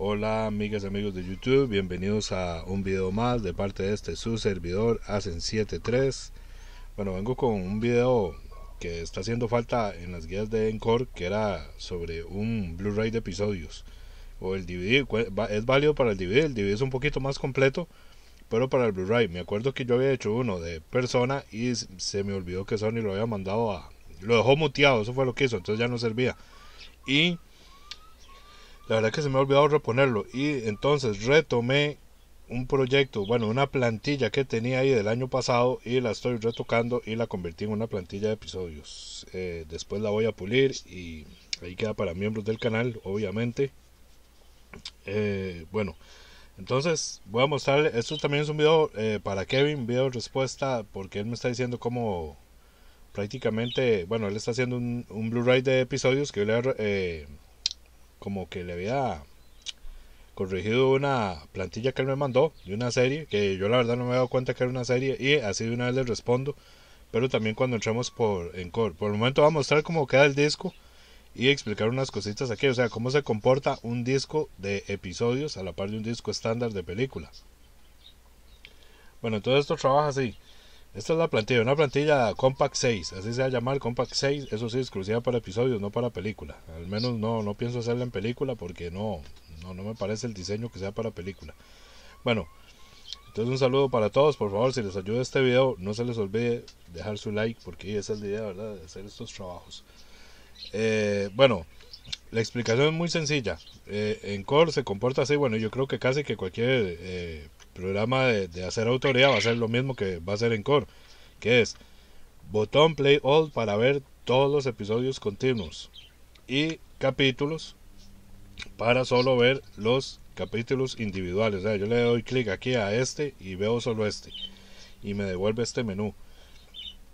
Hola amigas y amigos de YouTube, bienvenidos a un video más de parte de este su servidor Hacen 73. Bueno, vengo con un video que está haciendo falta en las guías de Encore, que era sobre un Blu-ray de episodios o el DVD, es válido para el DVD, el DVD es un poquito más completo, pero para el Blu-ray, me acuerdo que yo había hecho uno de persona y se me olvidó que Sony lo había mandado a lo dejó muteado, eso fue lo que hizo, entonces ya no servía. Y la verdad que se me ha olvidado reponerlo. Y entonces retomé un proyecto, bueno, una plantilla que tenía ahí del año pasado y la estoy retocando y la convertí en una plantilla de episodios. Eh, después la voy a pulir y ahí queda para miembros del canal, obviamente. Eh, bueno, entonces voy a mostrarle, esto también es un video eh, para Kevin, video respuesta, porque él me está diciendo cómo prácticamente, bueno, él está haciendo un, un Blu-ray de episodios que yo le como que le había corregido una plantilla que él me mandó de una serie, que yo la verdad no me he dado cuenta que era una serie, y así de una vez le respondo. Pero también cuando entremos por Encore. Por el momento va a mostrar cómo queda el disco y explicar unas cositas aquí, o sea, cómo se comporta un disco de episodios a la par de un disco estándar de películas. Bueno, todo esto trabaja así. Esta es la plantilla, una plantilla Compact 6, así se va a llamar Compact 6, eso sí, exclusiva para episodios, no para película. Al menos no, no pienso hacerla en película porque no, no, me parece el diseño que sea para película. Bueno, entonces un saludo para todos, por favor, si les ayuda este video, no se les olvide dejar su like porque esa es la idea, ¿verdad? De hacer estos trabajos. Eh, bueno, la explicación es muy sencilla. Eh, en Core se comporta así, bueno, yo creo que casi que cualquier eh, programa de, hacer autoría va a ser lo mismo que va a ser en Core que es botón play all para ver todos los episodios continuos y capítulos para solo ver los capítulos individuales. O yo le doy clic aquí a este y veo solo este y me devuelve este menú.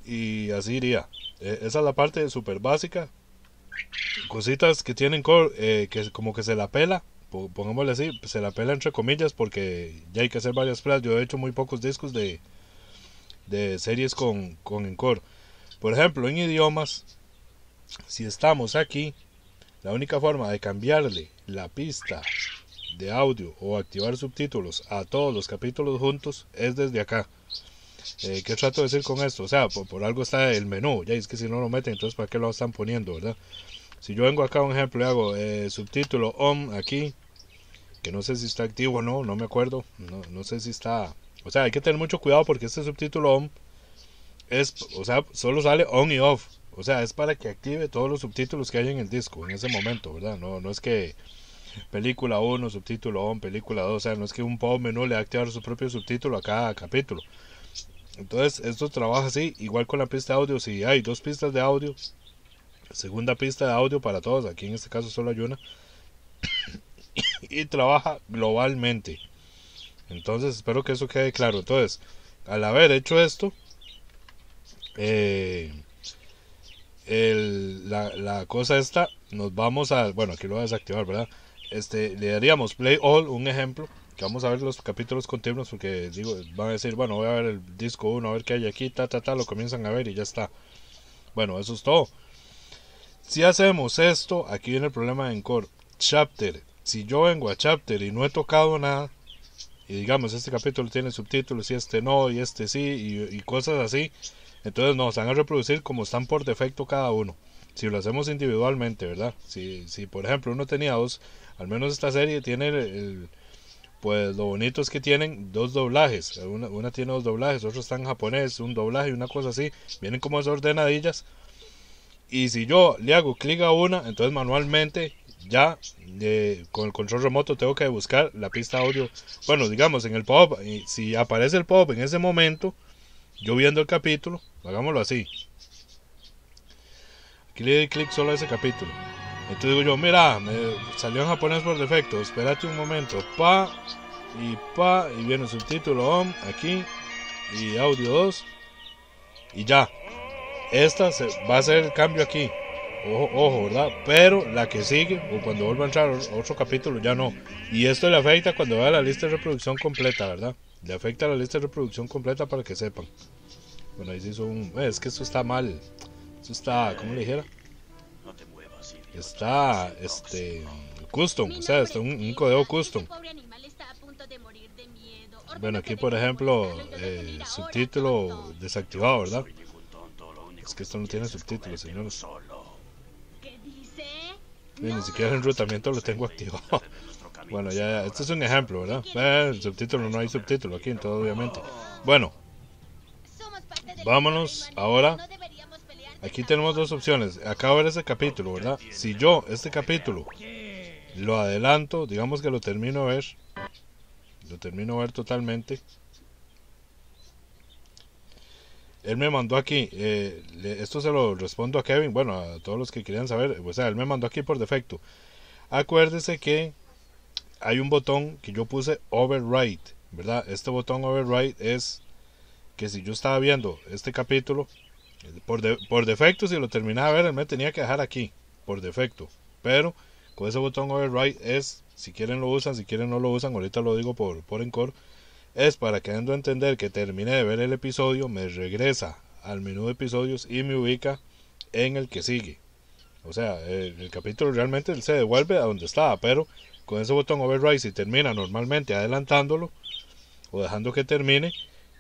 Y así iría. Eh, esa es la parte súper básica, cositas que tienen eh, que como que se la pela, pongámosle así, se la pela entre comillas porque ya hay que hacer varias pruebas. Yo he hecho muy pocos discos de, de series con, con encore. Por ejemplo, en idiomas, si estamos aquí, la única forma de cambiarle la pista de audio o activar subtítulos a todos los capítulos juntos es desde acá. Eh, ¿Qué trato de decir con esto? O sea, por, algo está el menú, ya es que si no lo meten, entonces ¿para qué lo están poniendo, verdad? Si yo vengo acá, un ejemplo, y hago eh, subtítulo on aquí, que no sé si está activo o no, no me acuerdo, no, sé si está... O sea, hay que tener mucho cuidado porque este subtítulo on es, o sea, solo sale on y off. O sea, es para que active todos los subtítulos que hay en el disco en ese momento, ¿verdad? No, no es que película 1, subtítulo on, película 2, o sea, no es que un pop menú le active su propio subtítulo a cada capítulo. Entonces, esto trabaja así, igual con la pista de audio. Si hay dos pistas de audio, segunda pista de audio para todos, aquí en este caso solo hay una, y trabaja globalmente. Entonces, espero que eso quede claro. Entonces, al haber hecho esto, eh, la, cosa esta, nos vamos a, bueno, aquí lo voy a desactivar, ¿verdad? Este, le daríamos play all, un ejemplo, vamos a ver los capítulos continuos porque digo, van a decir, bueno, voy a ver el disco 1, a ver qué hay aquí, ta, ta, ta, lo comienzan a ver y ya está. Bueno, eso es todo. Si hacemos esto, aquí viene el problema de Encore. Chapter. Si yo vengo a Chapter y no he tocado nada, y digamos, este capítulo tiene subtítulos y este no, y este sí, y, cosas así, entonces nos van a reproducir como están por defecto cada uno. Si lo hacemos individualmente, ¿verdad? Si, si por ejemplo uno tenía dos, al menos esta serie tiene el pues lo bonito es que tienen dos doblajes. Una, tiene dos doblajes, otra está en japonés, un doblaje y una cosa así. Vienen como esas ordenadillas. Y si yo le hago clic a una, entonces manualmente ya eh, con el control remoto tengo que buscar la pista audio. Bueno, digamos en el pop, si aparece el pop en ese momento, yo viendo el capítulo, hagámoslo así. Aquí le doy clic solo a ese capítulo. Entonces digo yo, mira, salió en japonés por defecto, espérate un momento, pa, y pa, y viene subtítulo on, aquí, y audio 2, y ya. Esta va a ser el cambio aquí, ojo, ojo, ¿verdad? Pero la que sigue, o cuando vuelva a entrar otro capítulo, ya no. Y esto le afecta cuando a la lista de reproducción completa, ¿verdad? Le afecta a la lista de reproducción completa para que sepan. Bueno, ahí se hizo un. Eh, es que esto está mal. Esto está, ¿cómo le dijera? está este custom, o sea, está un, un codeo custom. Bueno, aquí por ejemplo, eh, subtítulo desactivado, ¿verdad? Es que esto no tiene subtítulos, señores. ni siquiera el enrutamiento lo tengo activado. Bueno, ya, ya, este es un ejemplo, ¿verdad? Eh, el subtítulo, no hay subtítulo aquí, en todo obviamente. Bueno, vámonos ahora Aquí tenemos dos opciones. Acabo de ver ese capítulo, ¿verdad? Si yo este capítulo lo adelanto, digamos que lo termino a ver. Lo termino a ver totalmente. Él me mandó aquí, eh, esto se lo respondo a Kevin, bueno, a todos los que querían saber, o sea, él me mandó aquí por defecto. Acuérdese que hay un botón que yo puse override, ¿verdad? Este botón override es que si yo estaba viendo este capítulo, por, por defecto, si lo terminaba de ver, él me tenía que dejar aquí, por defecto. Pero con ese botón override es, si quieren lo usan, si quieren no lo usan, ahorita lo digo por, por encore, es para que ando a entender que terminé de ver el episodio, me regresa al menú de episodios y me ubica en el que sigue. O sea, el, eh, el capítulo realmente se devuelve a donde estaba, pero con ese botón override, si termina normalmente adelantándolo o dejando que termine,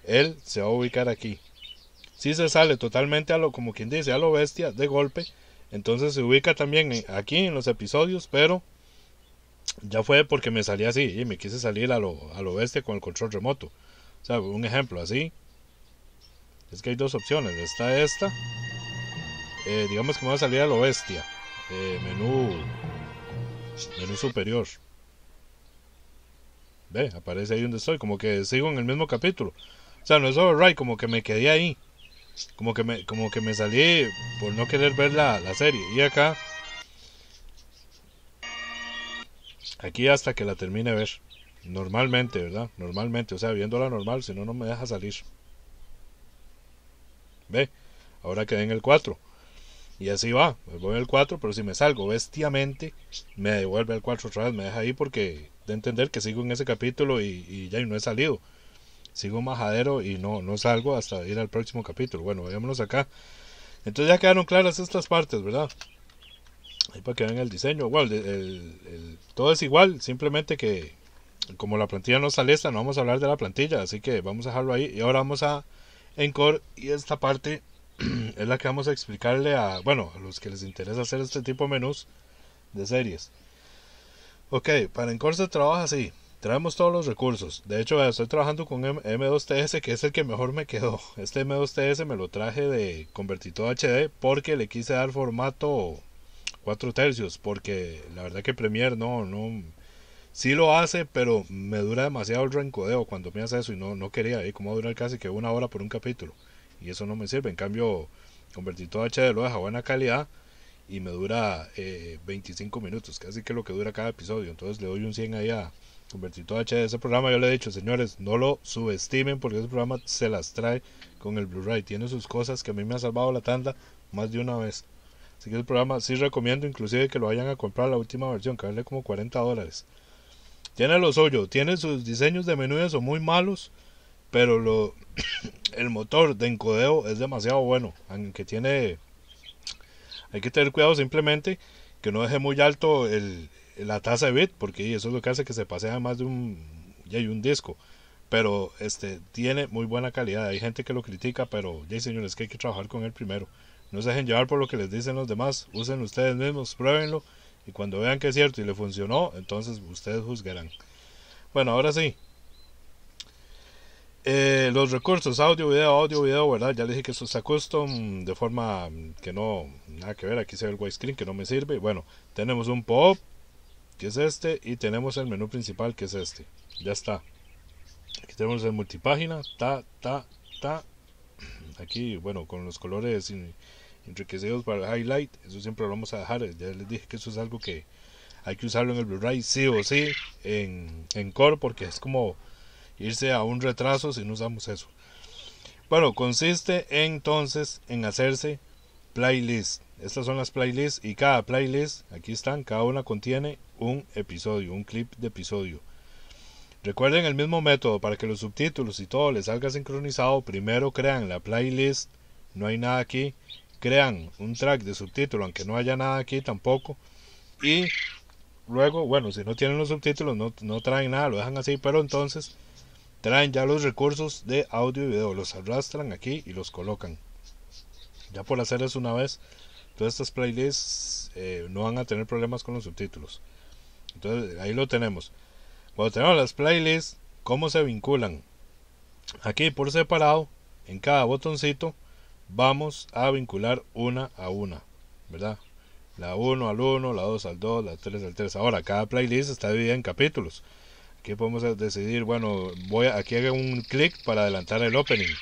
él se va a ubicar aquí si se sale totalmente a lo, como quien dice, a lo bestia de golpe. Entonces se ubica también aquí en los episodios, pero ya fue porque me salía así y me quise salir a lo, a lo bestia con el control remoto. O sea, un ejemplo así. Es que hay dos opciones. Está esta. Eh, digamos que me va a salir a lo bestia. Eh, menú. Menú superior. Ve, aparece ahí donde estoy. Como que sigo en el mismo capítulo. O sea, no es override, como que me quedé ahí como que me, como que me salí por no querer ver la, la serie. Y acá, aquí hasta que la termine de ver. Normalmente, ¿verdad? Normalmente, o sea, viéndola normal, si no, no me deja salir. ¿Ve? Ahora quedé en el 4. Y así va, me voy al 4, pero si me salgo bestiamente, me devuelve al 4 otra vez, me deja ahí porque de entender que sigo en ese capítulo y, y ya no he salido sigo majadero y no, no salgo hasta ir al próximo capítulo. Bueno, vayámonos acá. Entonces ya quedaron claras estas partes, ¿verdad? Ahí para que vean el diseño. Igual, todo es igual, simplemente que como la plantilla no sale esta, no vamos a hablar de la plantilla, así que vamos a dejarlo ahí. Y ahora vamos a Encore y esta parte es la que vamos a explicarle a, bueno, a los que les interesa hacer este tipo de menús de series. Ok, para Encore se trabaja así traemos todos los recursos. De hecho, estoy trabajando con M2TS, que es el que mejor me quedó. Este M2TS me lo traje de convertito HD porque le quise dar formato 4 tercios, porque la verdad que Premiere no, no, sí lo hace, pero me dura demasiado el rencodeo cuando me hace eso y no, no quería, y como durar casi que una hora por un capítulo. Y eso no me sirve. En cambio, convertito HD lo deja buena calidad y me dura 25 eh, minutos, casi que lo que dura cada episodio. Entonces le doy un 100 ahí a Convertidor HD, Ese programa yo le he dicho, señores, no lo subestimen porque ese programa se las trae con el Blu-ray. Tiene sus cosas que a mí me ha salvado la tanda más de una vez. Así que el programa sí recomiendo inclusive que lo vayan a comprar la última versión, que vale como 40 dólares. Tiene los hoyos, tiene sus diseños de menú, son muy malos, pero lo, el motor de encodeo es demasiado bueno, aunque tiene... Hay que tener cuidado simplemente que no deje muy alto el, la tasa de bit, porque eso es lo que hace que se pasea más de un, ya hay un disco. Pero este, tiene muy buena calidad. Hay gente que lo critica, pero ya señores, que hay que trabajar con él primero. No se dejen llevar por lo que les dicen los demás. Usen ustedes mismos, pruébenlo. Y cuando vean que es cierto y le funcionó, entonces ustedes juzgarán. Bueno, ahora sí. Eh, los recursos, audio, video, audio, video, ¿verdad? Ya les dije que eso está custom, de forma que no, nada que ver, aquí se ve el screen que no me sirve. Bueno, tenemos un pop, que es este, y tenemos el menú principal, que es este. Ya está. Aquí tenemos el multipágina, ta, ta, ta. Aquí, bueno, con los colores enriquecidos para el highlight, eso siempre lo vamos a dejar. Ya les dije que eso es algo que hay que usarlo en el Blu-ray, sí o sí, en, en core, porque es como irse a un retraso si no usamos eso. Bueno, consiste entonces en hacerse playlist. Estas son las playlists y cada playlist, aquí están, cada una contiene un episodio, un clip de episodio. Recuerden el mismo método para que los subtítulos y todo les salga sincronizado. Primero crean la playlist, no hay nada aquí. Crean un track de subtítulo, aunque no haya nada aquí tampoco. Y luego, bueno, si no tienen los subtítulos, no, traen nada, lo dejan así, pero entonces traen ya los recursos de audio y video, los arrastran aquí y los colocan. Ya por hacerles una vez, Todas estas playlists eh, no van a tener problemas con los subtítulos. Entonces ahí lo tenemos. Cuando tenemos las playlists, ¿cómo se vinculan? Aquí por separado, en cada botoncito, vamos a vincular una a una, ¿verdad? La 1 al 1, la 2 al 2, la 3 al 3. Ahora, cada playlist está dividida en capítulos. Aquí podemos decidir, bueno, voy a, aquí hago un clic para adelantar el opening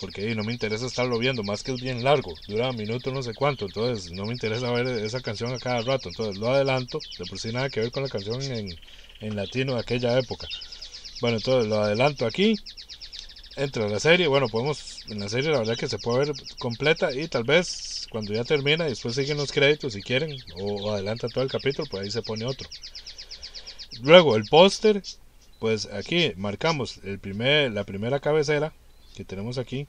porque no me interesa estarlo viendo, más que es bien largo, dura minutos minuto no sé cuánto, entonces no me interesa ver esa canción a cada rato, entonces lo adelanto, de por sí nada que ver con la canción en, latino de aquella época. Bueno, entonces lo adelanto aquí, entra la serie, bueno, podemos, en la serie la verdad que se puede ver completa y tal vez cuando ya termina y después siguen los créditos si quieren, o, adelanta todo el capítulo, pues ahí se pone otro. Luego el póster, pues aquí marcamos el primer, la primera cabecera, que tenemos aquí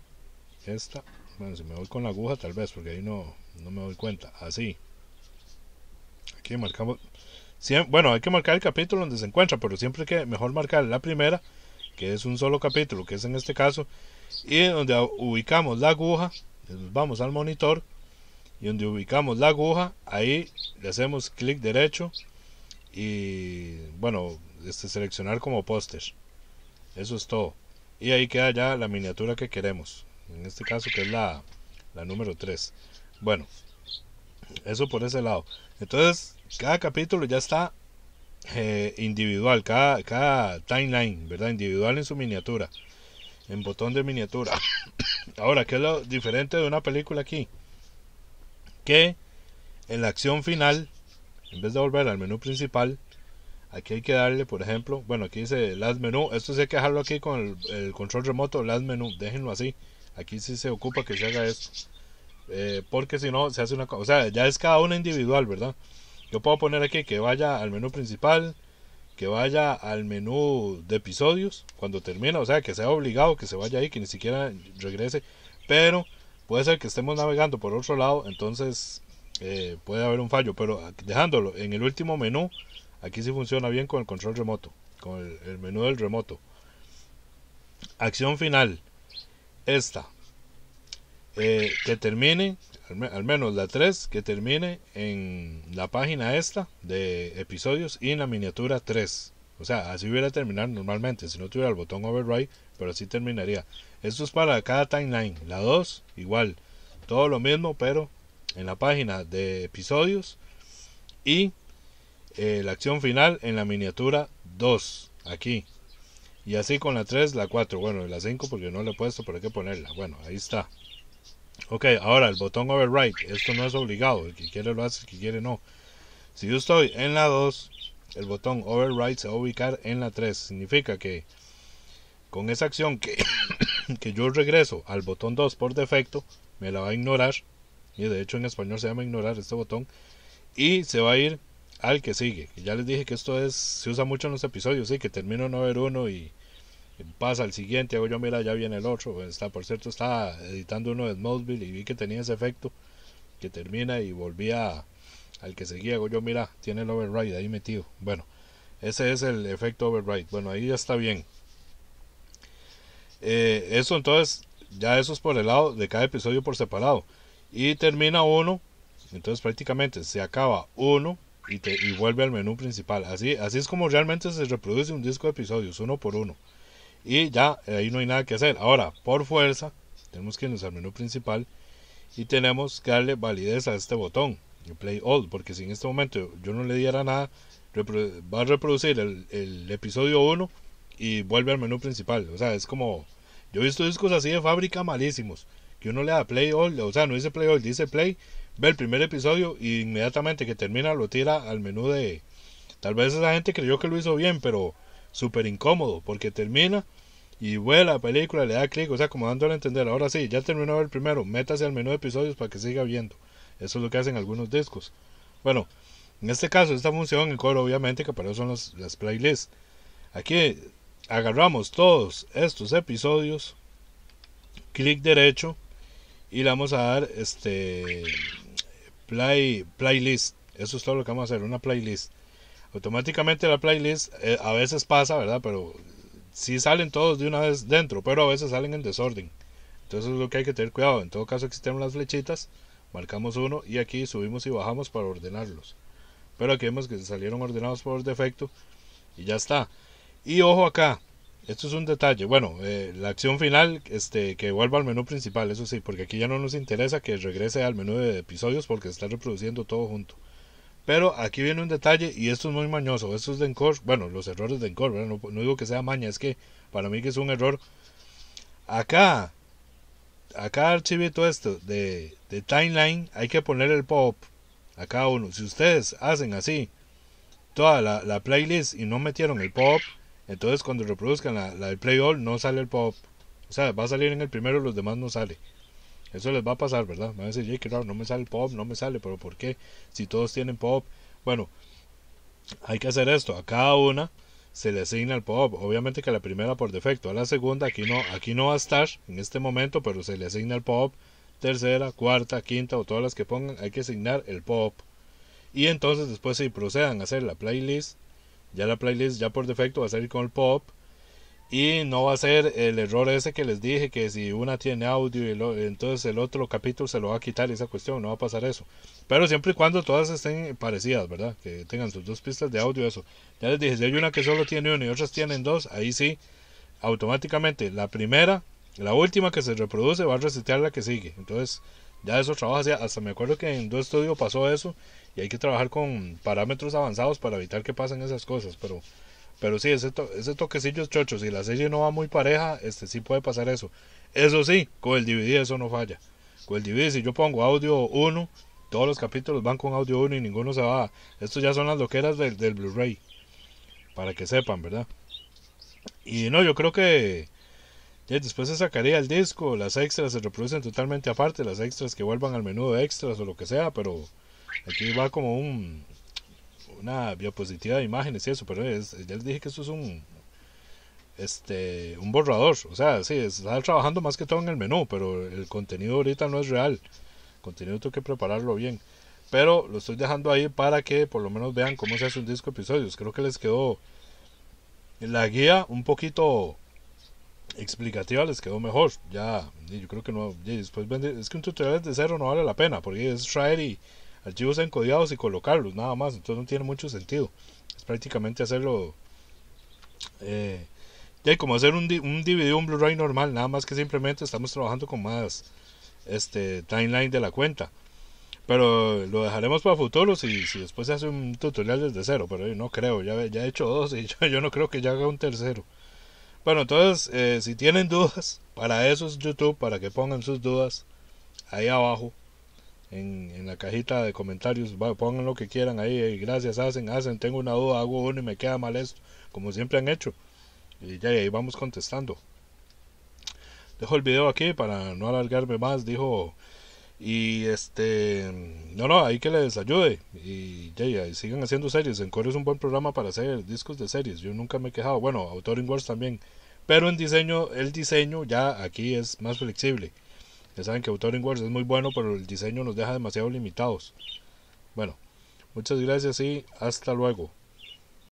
esta bueno si me voy con la aguja tal vez porque ahí no, no me doy cuenta así aquí marcamos bueno hay que marcar el capítulo donde se encuentra pero siempre que mejor marcar la primera que es un solo capítulo que es en este caso y donde ubicamos la aguja nos vamos al monitor y donde ubicamos la aguja ahí le hacemos clic derecho y bueno este seleccionar como póster eso es todo y ahí queda ya la miniatura que queremos en este caso que es la, la número 3 bueno eso por ese lado entonces cada capítulo ya está eh, individual cada, cada timeline verdad individual en su miniatura en botón de miniatura ahora qué es lo diferente de una película aquí que en la acción final en vez de volver al menú principal Aquí hay que darle, por ejemplo, bueno, aquí dice las menú. Esto sí hay que dejarlo aquí con el, control remoto, last menú. Déjenlo así. Aquí sí se ocupa que se haga esto. Eh, porque si no, se hace una cosa. O sea, ya es cada una individual, ¿verdad? Yo puedo poner aquí que vaya al menú principal, que vaya al menú de episodios cuando termina. O sea, que sea obligado que se vaya ahí, que ni siquiera regrese. Pero puede ser que estemos navegando por otro lado, entonces eh, puede haber un fallo. Pero dejándolo en el último menú Aquí sí funciona bien con el control remoto, con el, menú del remoto. Acción final. Esta. Eh, que termine, al, menos la 3, que termine en la página esta de episodios y en la miniatura 3. O sea, así hubiera terminado normalmente, si no tuviera el botón override, pero así terminaría. Esto es para cada timeline. La 2, igual. Todo lo mismo, pero en la página de episodios y eh, la acción final en la miniatura 2, aquí. Y así con la 3, la 4, bueno, la 5 porque no le he puesto, pero hay que ponerla. Bueno, ahí está. Ok, ahora el botón override, esto no es obligado, el que quiere lo hace, el que quiere no. Si yo estoy en la 2, el botón override se va a ubicar en la 3. Significa que con esa acción que, que yo regreso al botón 2 por defecto, me la va a ignorar. Y de hecho en español se llama ignorar este botón. Y se va a ir al que sigue. Ya les dije que esto es, se usa mucho en los episodios, sí, que termino no ver uno y pasa al siguiente, hago yo, mira, ya viene el otro. Está, por cierto, estaba editando uno de Smallville y vi que tenía ese efecto, que termina y volvía al que seguía, hago yo, mira, tiene el override ahí metido. Bueno, ese es el efecto override. Bueno, ahí ya está bien. Eh, eso entonces, ya eso es por el lado de cada episodio por separado. Y termina uno, entonces prácticamente se acaba uno y, vuelve al menú principal. Así, así es como realmente se reproduce un disco de episodios, uno por uno. Y ya eh, ahí no hay nada que hacer. Ahora, por fuerza, tenemos que irnos al menú principal y tenemos que darle validez a este botón, Play All, porque si en este momento yo no le diera nada, va a reproducir el, el episodio 1 y vuelve al menú principal. O sea, es como. Yo he visto discos así de fábrica malísimos. Que uno le da play all, o sea, no dice play all, dice play ve el primer episodio y inmediatamente que termina lo tira al menú de... Tal vez esa gente creyó que lo hizo bien, pero súper incómodo, porque termina y ve la película, le da clic, o sea, como dándole a entender, ahora sí, ya terminó el primero, métase al menú de episodios para que siga viendo. Eso es lo que hacen algunos discos. Bueno, en este caso, esta función en Core, obviamente, que para eso son las playlists. Aquí agarramos todos estos episodios, clic derecho, y le vamos a dar este play playlist eso es todo lo que vamos a hacer una playlist automáticamente la playlist eh, a veces pasa verdad pero si salen todos de una vez dentro pero a veces salen en desorden entonces es lo que hay que tener cuidado en todo caso existen las flechitas marcamos uno y aquí subimos y bajamos para ordenarlos pero aquí vemos que salieron ordenados por defecto y ya está y ojo acá esto es un detalle. Bueno, eh, la acción final, este, que vuelva al menú principal, eso sí, porque aquí ya no nos interesa que regrese al menú de episodios porque está reproduciendo todo junto. Pero aquí viene un detalle y esto es muy mañoso. Esto es de Encore. Bueno, los errores de Encore, No, digo que sea maña, es que para mí que es un error. Acá, acá archivito esto de, timeline, hay que poner el pop Acá cada uno. Si ustedes hacen así toda la, la playlist y no metieron el pop entonces cuando reproduzcan la, la Play All no sale el pop. O sea, va a salir en el primero, los demás no sale. Eso les va a pasar, ¿verdad? van a decir, Jake, claro, no me sale el pop, no me sale, pero ¿por qué? Si todos tienen pop. Bueno, hay que hacer esto. A cada una se le asigna el pop. Obviamente que la primera por defecto. A la segunda aquí no, aquí no va a estar en este momento, pero se le asigna el pop. Tercera, cuarta, quinta o todas las que pongan, hay que asignar el pop. Y entonces después si procedan a hacer la playlist ya la playlist ya por defecto va a salir con el pop. Y no va a ser el error ese que les dije, que si una tiene audio y entonces el otro capítulo se lo va a quitar esa cuestión, no va a pasar eso. Pero siempre y cuando todas estén parecidas, ¿verdad? Que tengan sus dos pistas de audio, eso. Ya les dije, si hay una que solo tiene uno y otras tienen dos, ahí sí, automáticamente la primera, la última que se reproduce va a resetear la que sigue. Entonces ya eso trabaja, hasta me acuerdo que en dos estudios pasó eso y hay que trabajar con parámetros avanzados para evitar que pasen esas cosas, pero pero sí, ese, ese toquecillo es chocho, si la serie no va muy pareja, este sí puede pasar eso. Eso sí, con el DVD eso no falla. Con el DVD, si yo pongo audio 1, todos los capítulos van con audio 1 y ninguno se va. Estos ya son las loqueras del, del Blu-ray, para que sepan, ¿verdad? Y no, yo creo que eh, después se sacaría el disco, las extras se reproducen totalmente aparte, las extras que vuelvan al menú de extras o lo que sea, pero aquí va como un una diapositiva de imágenes y eso, pero ya les dije que esto es un este un borrador, o sea, sí, está trabajando más que todo en el menú, pero el contenido ahorita no es real. El contenido tengo que prepararlo bien. Pero lo estoy dejando ahí para que por lo menos vean cómo se hace un disco episodios. Creo que les quedó la guía un poquito explicativa les quedó mejor. Ya, yo creo que no, después es que un tutorial desde cero no vale la pena, porque es traer y archivos encodiados y colocarlos, nada más, entonces no tiene mucho sentido. Es prácticamente hacerlo, eh, ya como hacer un, un DVD, un Blu-ray normal, nada más que simplemente estamos trabajando con más este timeline de la cuenta. Pero lo dejaremos para futuro si, después se hace un tutorial desde cero, pero no creo, ya, ya he hecho dos y yo no creo que ya haga un tercero. Bueno, entonces, eh, si tienen dudas, para eso es YouTube, para que pongan sus dudas ahí abajo, en, en la cajita de comentarios, pongan lo que quieran ahí, y gracias, hacen, hacen, tengo una duda, hago uno y me queda mal esto, como siempre han hecho. Y ya ahí vamos contestando. Dejo el video aquí para no alargarme más, dijo y este, no, no, ahí que les ayude. Y ya, sigan haciendo series. Encore es un buen programa para hacer discos de series. Yo nunca me he quejado. Bueno, Autoring Wars también. Pero en diseño, el diseño ya aquí es más flexible. Ya saben que Autoring Wars es muy bueno, pero el diseño nos deja demasiado limitados. Bueno, muchas gracias y hasta luego.